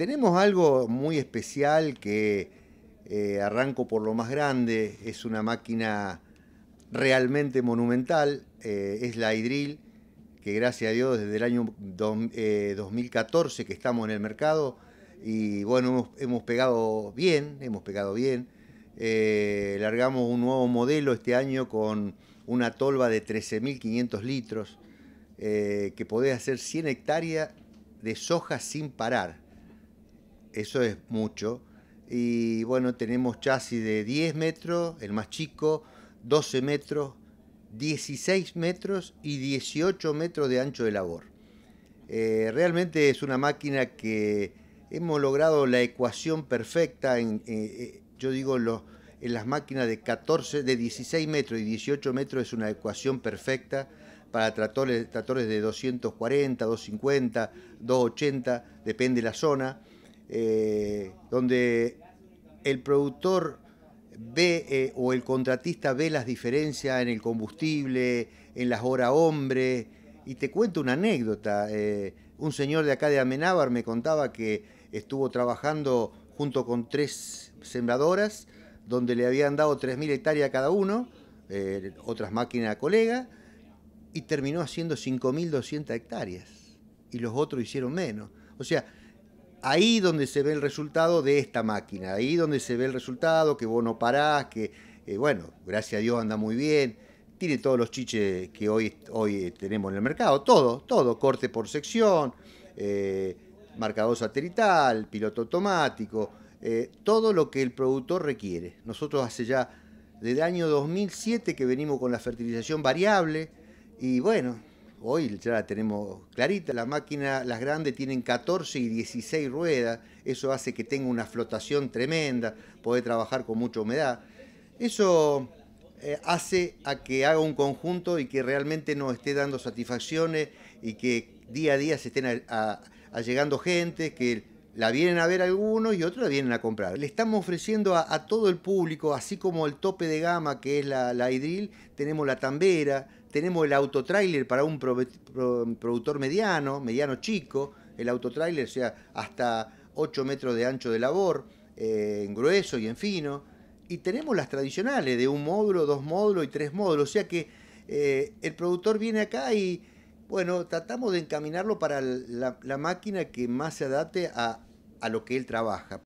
Tenemos algo muy especial que eh, arranco por lo más grande, es una máquina realmente monumental, eh, es la Hydril, que gracias a Dios desde el año 2014 eh, que estamos en el mercado y bueno, hemos, pegado bien, hemos pegado bien. largamos un nuevo modelo este año con una tolva de 13.500 litros que podés hacer 100 hectáreas de soja sin parar eso es mucho. Y bueno, tenemos chasis de 10 metros, el más chico, 12 metros, 16 metros y 18 metros de ancho de labor. Eh, realmente es una máquina que hemos logrado la ecuación perfecta, en, eh, eh, yo digo, en las máquinas de 14, de 16 metros y 18 metros es una ecuación perfecta para tratores de 240, 250, 280, depende la zona. Eh, donde el productor ve eh, o el contratista ve las diferencias en el combustible, en las horas hombre. Y te cuento una anécdota. Eh, un señor de acá de Amenábar me contaba que estuvo trabajando junto con tres sembradoras, donde le habían dado 3.000 hectáreas cada uno, otras máquinas colega, y terminó haciendo 5.200 hectáreas. Y los otros hicieron menos. O sea, ahí donde se ve el resultado de esta máquina, ahí donde se ve el resultado, que vos no parás, que eh, bueno, gracias a Dios anda muy bien, tiene todos los chiches que hoy, hoy eh, tenemos en el mercado, todo, todo, corte por sección, eh, marcador satelital, piloto automático, todo lo que el productor requiere. Nosotros hace ya desde el año 2007 que venimos con la fertilización variable y bueno, hoy ya la tenemos clarita, la máquina las grandes tienen 14 y 16 ruedas, eso hace que tenga una flotación tremenda, puede trabajar con mucha humedad. Eso eh, hace a que haga un conjunto y que realmente nos esté dando satisfacciones y que día a día se estén allegando llegando gente, que la vienen a ver algunos y otros la vienen a comprar. Le estamos ofreciendo a, todo el público, así como el tope de gama que es la, la tenemos la Tambera, tenemos el autotrailer para un productor mediano, mediano chico, el autotrailer, o sea, hasta 8 metros de ancho de labor, eh, en grueso y en fino. Y tenemos las tradicionales de un módulo, dos módulos y tres módulos, o sea que eh, el productor viene acá y bueno, tratamos de encaminarlo para la, máquina que más se adapte a, a lo que él trabaja.